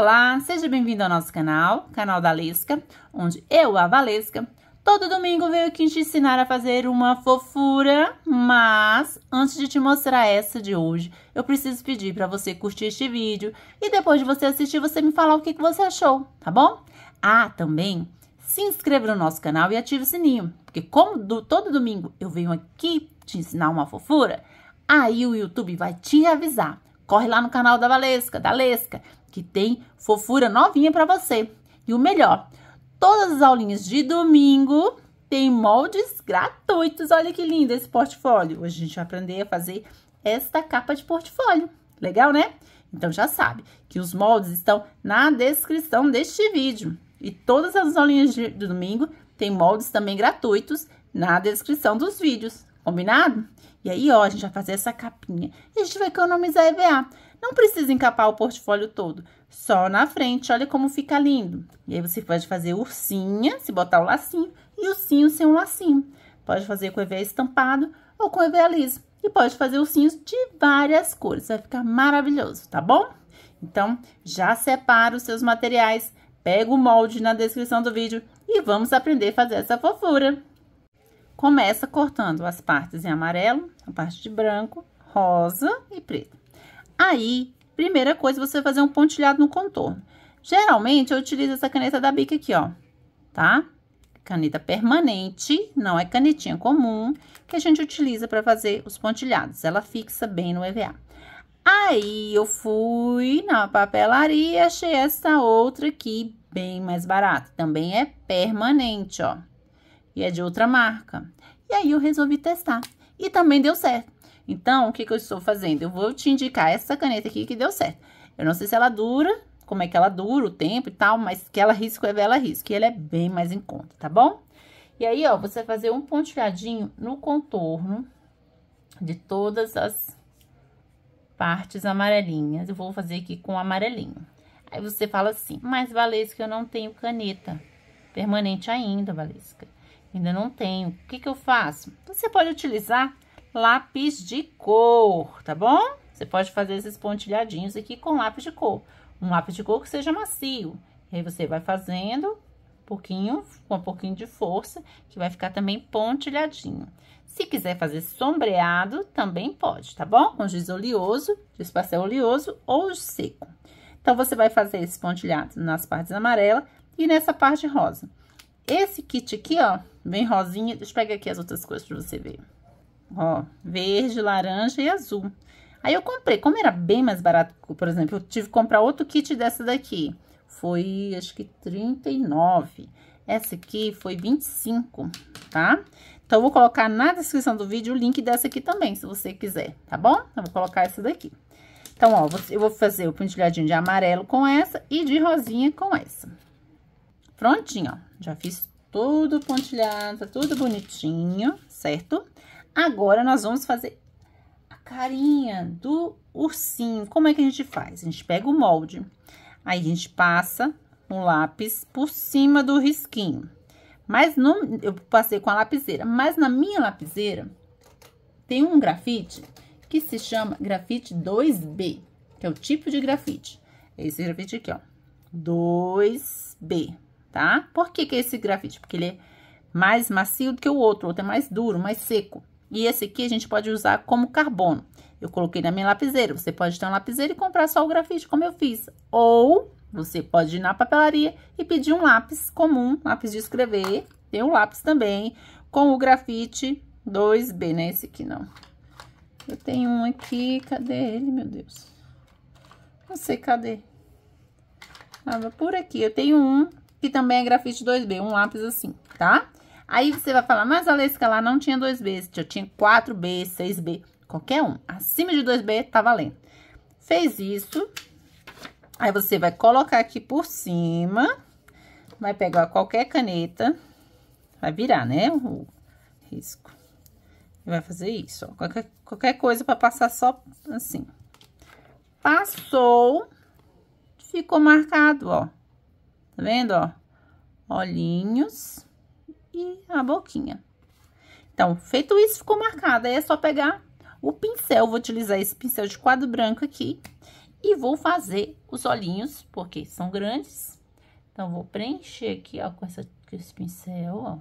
Olá, seja bem-vindo ao nosso canal, canal da Lesca, onde eu, a Valesca, todo domingo venho aqui te ensinar a fazer uma fofura, mas antes de te mostrar essa de hoje, eu preciso pedir para você curtir este vídeo e depois de você assistir, você me falar o que, que você achou, tá bom? Ah, também se inscreva no nosso canal e ative o sininho, porque como do, todo domingo eu venho aqui te ensinar uma fofura, aí o YouTube vai te avisar Corre lá no canal da Valesca, da Lesca, que tem fofura novinha para você. E o melhor, todas as aulinhas de domingo tem moldes gratuitos. Olha que lindo esse portfólio. Hoje a gente vai aprender a fazer esta capa de portfólio. Legal, né? Então já sabe que os moldes estão na descrição deste vídeo. E todas as aulinhas de domingo tem moldes também gratuitos na descrição dos vídeos. Combinado? E aí, ó, a gente vai fazer essa capinha. E a gente vai economizar EVA. Não precisa encapar o portfólio todo, só na frente, olha como fica lindo. E aí, você pode fazer ursinha, se botar o lacinho, e ursinho sem um lacinho. Pode fazer com EVA estampado ou com EVA liso. E pode fazer ursinhos de várias cores, vai ficar maravilhoso, tá bom? Então, já separa os seus materiais, pega o molde na descrição do vídeo e vamos aprender a fazer essa fofura. Começa cortando as partes em amarelo, a parte de branco, rosa e preto. Aí, primeira coisa, você vai fazer um pontilhado no contorno. Geralmente, eu utilizo essa caneta da Bic aqui, ó, tá? Caneta permanente, não é canetinha comum, que a gente utiliza para fazer os pontilhados. Ela fixa bem no EVA. Aí, eu fui na papelaria e achei essa outra aqui, bem mais barata. Também é permanente, ó e é de outra marca. E aí, eu resolvi testar. E também deu certo. Então, o que, que eu estou fazendo? Eu vou te indicar essa caneta aqui que deu certo. Eu não sei se ela dura, como é que ela dura, o tempo e tal, mas que ela risco é vela risco. E ela é bem mais em conta, tá bom? E aí, ó, você vai fazer um pontilhadinho no contorno de todas as partes amarelinhas. Eu vou fazer aqui com amarelinho. Aí você fala assim, mas Valesca, eu não tenho caneta permanente ainda, Valesca. Ainda não tenho. O que, que eu faço? Então, você pode utilizar lápis de cor, tá bom? Você pode fazer esses pontilhadinhos aqui com lápis de cor. Um lápis de cor que seja macio. E aí, você vai fazendo um pouquinho, com um pouquinho de força, que vai ficar também pontilhadinho. Se quiser fazer sombreado, também pode, tá bom? Com giz oleoso, giz oleoso ou seco. Então, você vai fazer esse pontilhado nas partes amarela e nessa parte rosa. Esse kit aqui, ó, bem rosinha. Deixa eu pegar aqui as outras coisas pra você ver. Ó, verde, laranja e azul. Aí eu comprei, como era bem mais barato, por exemplo, eu tive que comprar outro kit dessa daqui. Foi, acho que 39. Essa aqui foi 25, tá? Então, eu vou colocar na descrição do vídeo o link dessa aqui também, se você quiser, tá bom? Então, eu vou colocar essa daqui. Então, ó, eu vou fazer o pontilhadinho de amarelo com essa e de rosinha com essa. Prontinho, ó. Já fiz tudo pontilhado, tudo bonitinho, certo? Agora, nós vamos fazer a carinha do ursinho. Como é que a gente faz? A gente pega o molde, aí a gente passa um lápis por cima do risquinho. Mas no, eu passei com a lapiseira, mas na minha lapiseira tem um grafite que se chama grafite 2B, que é o tipo de grafite. Esse grafite aqui, ó, 2B tá? Por que, que é esse grafite? Porque ele é mais macio do que o outro, o outro é mais duro, mais seco. E esse aqui a gente pode usar como carbono. Eu coloquei na minha lapiseira, você pode ter um lapiseira e comprar só o grafite, como eu fiz. Ou você pode ir na papelaria e pedir um lápis comum, lápis de escrever, tem um lápis também, com o grafite 2B, né? Esse aqui não. Eu tenho um aqui, cadê ele, meu Deus? Não sei cadê. Tava por aqui, eu tenho um que também é grafite 2B, um lápis assim, tá? Aí você vai falar, mas a Lesca lá não tinha 2B, já tinha 4B, 6B, qualquer um. Acima de 2B, tá valendo. Fez isso, aí você vai colocar aqui por cima, vai pegar qualquer caneta, vai virar, né, o risco. E vai fazer isso, ó, qualquer, qualquer coisa pra passar só assim. Passou, ficou marcado, ó. Tá vendo, ó? Olhinhos e a boquinha. Então, feito isso, ficou marcado. Aí é só pegar o pincel, vou utilizar esse pincel de quadro branco aqui. E vou fazer os olhinhos, porque são grandes. Então, vou preencher aqui, ó, com, essa, com esse pincel, ó.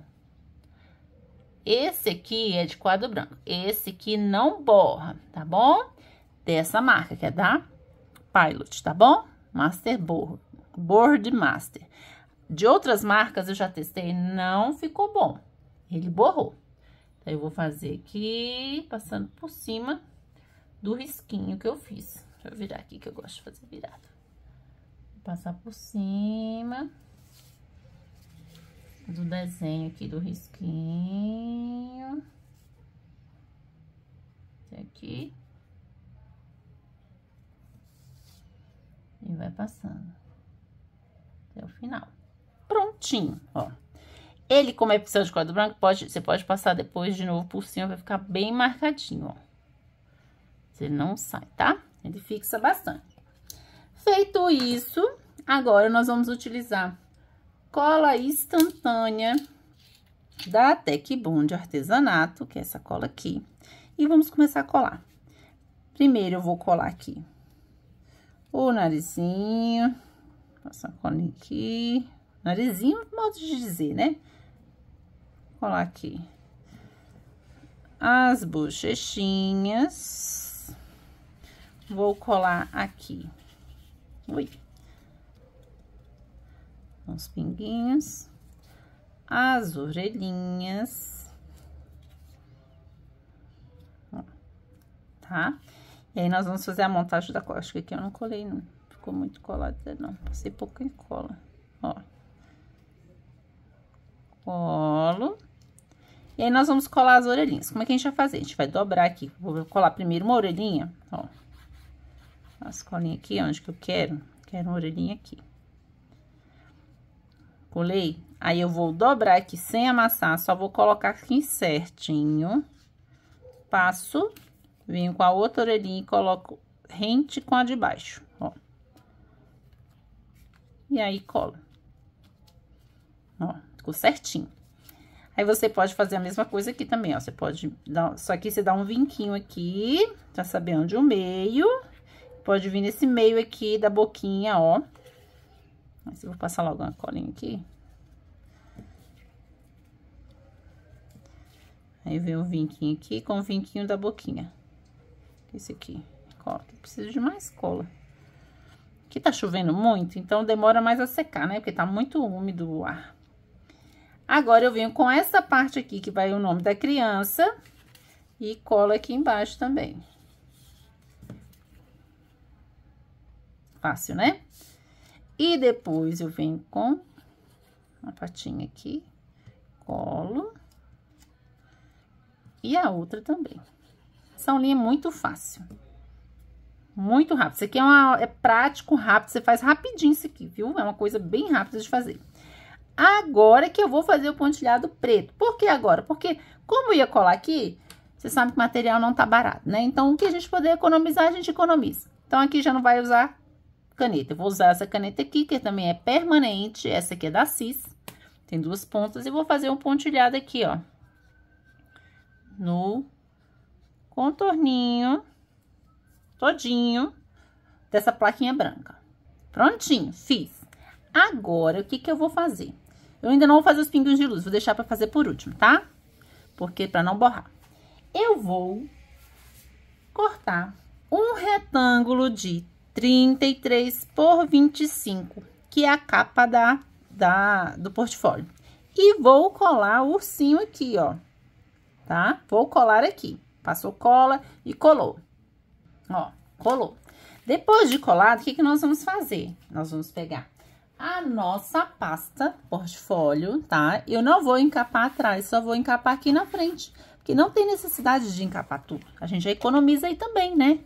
Esse aqui é de quadro branco. Esse aqui não borra, tá bom? Dessa marca, que é da Pilot, tá bom? Master Board, Board Master. De outras marcas eu já testei, não ficou bom. Ele borrou. Então, eu vou fazer aqui, passando por cima do risquinho que eu fiz. Deixa eu virar aqui, que eu gosto de fazer virado. Vou passar por cima do desenho aqui do risquinho. aqui. E vai passando até o final prontinho, ó. Ele, como é pincel de corda branco, pode, você pode passar depois de novo por cima, vai ficar bem marcadinho, ó. Ele não sai, tá? Ele fixa bastante. Feito isso, agora nós vamos utilizar cola instantânea da Tec Bond de artesanato, que é essa cola aqui. E vamos começar a colar. Primeiro, eu vou colar aqui o narizinho, passar a cola aqui, Narizinho, modo de dizer, né? Vou colar aqui. As bochechinhas. Vou colar aqui. Ui. Uns pinguinhos. As orelhinhas. tá? E aí, nós vamos fazer a montagem da costa. Acho que aqui eu não colei, não. Ficou muito colada, não. Passei pouco em cola. Ó colo. E aí, nós vamos colar as orelhinhas. Como é que a gente vai fazer? A gente vai dobrar aqui. Vou colar primeiro uma orelhinha, ó. As colinhas aqui, onde que eu quero. Quero uma orelhinha aqui. Colei. Aí, eu vou dobrar aqui sem amassar. Só vou colocar aqui certinho. Passo. Venho com a outra orelhinha e coloco rente com a de baixo, ó. E aí, colo. Ó ficou certinho. Aí, você pode fazer a mesma coisa aqui também, ó. Você pode dar... Só que você dá um vinquinho aqui, pra tá saber onde o meio. Pode vir nesse meio aqui da boquinha, ó. Mas eu vou passar logo uma colinha aqui. Aí, vem o vinquinho aqui com o vinquinho da boquinha. Esse aqui. Cola. Preciso de mais cola. Aqui tá chovendo muito, então demora mais a secar, né? Porque tá muito úmido o ar. Agora, eu venho com essa parte aqui, que vai o nome da criança, e colo aqui embaixo também. Fácil, né? E depois, eu venho com uma patinha aqui, colo, e a outra também. Essa linha é muito fácil. Muito rápido. Isso aqui é, uma, é prático, rápido, você faz rapidinho isso aqui, viu? É uma coisa bem rápida de fazer agora que eu vou fazer o pontilhado preto. Por que agora? Porque como eu ia colar aqui, você sabe que o material não tá barato, né? Então, o que a gente poder economizar, a gente economiza. Então, aqui já não vai usar caneta. Eu vou usar essa caneta aqui, que também é permanente. Essa aqui é da Cis. Tem duas pontas. E vou fazer um pontilhado aqui, ó. No contorninho todinho dessa plaquinha branca. Prontinho, fiz. Agora, o que que eu vou fazer? Eu ainda não vou fazer os pinguinhos de luz, vou deixar pra fazer por último, tá? Porque pra não borrar. Eu vou cortar um retângulo de 33 por 25, que é a capa da, da, do portfólio. E vou colar o ursinho aqui, ó, tá? Vou colar aqui. Passou cola e colou. Ó, colou. Depois de colado, o que, que nós vamos fazer? Nós vamos pegar a nossa pasta portfólio, tá? Eu não vou encapar atrás, só vou encapar aqui na frente, porque não tem necessidade de encapar tudo. A gente economiza aí também, né?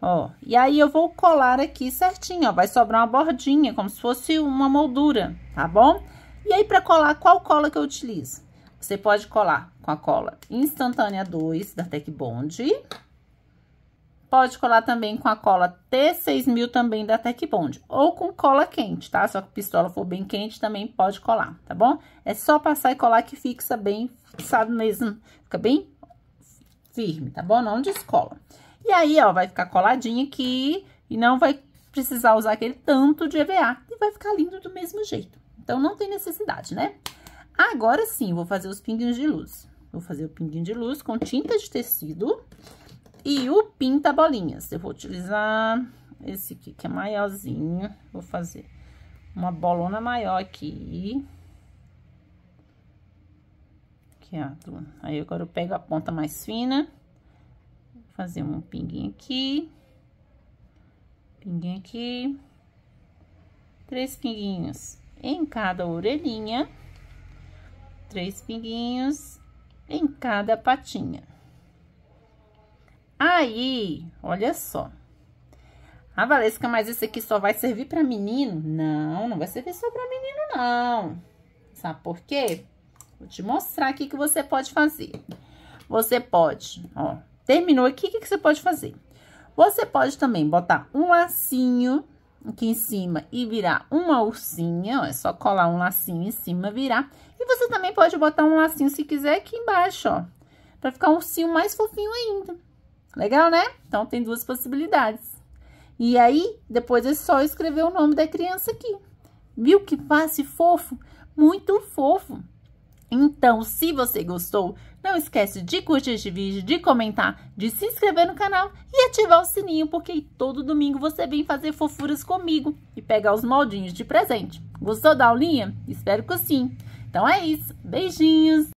Ó, e aí eu vou colar aqui certinho, ó, vai sobrar uma bordinha, como se fosse uma moldura, tá bom? E aí, pra colar, qual cola que eu utilizo? Você pode colar com a cola instantânea 2 da Tec Bond, Pode colar também com a cola T6000 também da Tech Bond, ou com cola quente, tá? Só que a pistola for bem quente também pode colar, tá bom? É só passar e colar que fixa bem fixado mesmo, fica bem firme, tá bom? Não descola. E aí, ó, vai ficar coladinho aqui e não vai precisar usar aquele tanto de EVA e vai ficar lindo do mesmo jeito. Então, não tem necessidade, né? Agora sim, vou fazer os pinguinhos de luz. Vou fazer o pinguinho de luz com tinta de tecido. E o pinta bolinhas, eu vou utilizar esse aqui que é maiorzinho, vou fazer uma bolona maior aqui. Aqui, ó, aí agora eu pego a ponta mais fina, fazer um pinguinho aqui, pinguinho aqui, três pinguinhos em cada orelhinha, três pinguinhos em cada patinha. Aí, olha só. Ah, Valesca, mas esse aqui só vai servir para menino? Não, não vai servir só para menino, não. Sabe por quê? Vou te mostrar aqui que você pode fazer. Você pode, ó, terminou aqui, o que, que você pode fazer? Você pode também botar um lacinho aqui em cima e virar uma ursinha, ó, é só colar um lacinho em cima, virar. E você também pode botar um lacinho, se quiser, aqui embaixo, ó, pra ficar um ursinho mais fofinho ainda. Legal, né? Então, tem duas possibilidades. E aí, depois é só escrever o nome da criança aqui. Viu que passe fofo? Muito fofo! Então, se você gostou, não esquece de curtir este vídeo, de comentar, de se inscrever no canal e ativar o sininho, porque todo domingo você vem fazer fofuras comigo e pegar os moldinhos de presente. Gostou da aulinha? Espero que sim! Então é isso, beijinhos!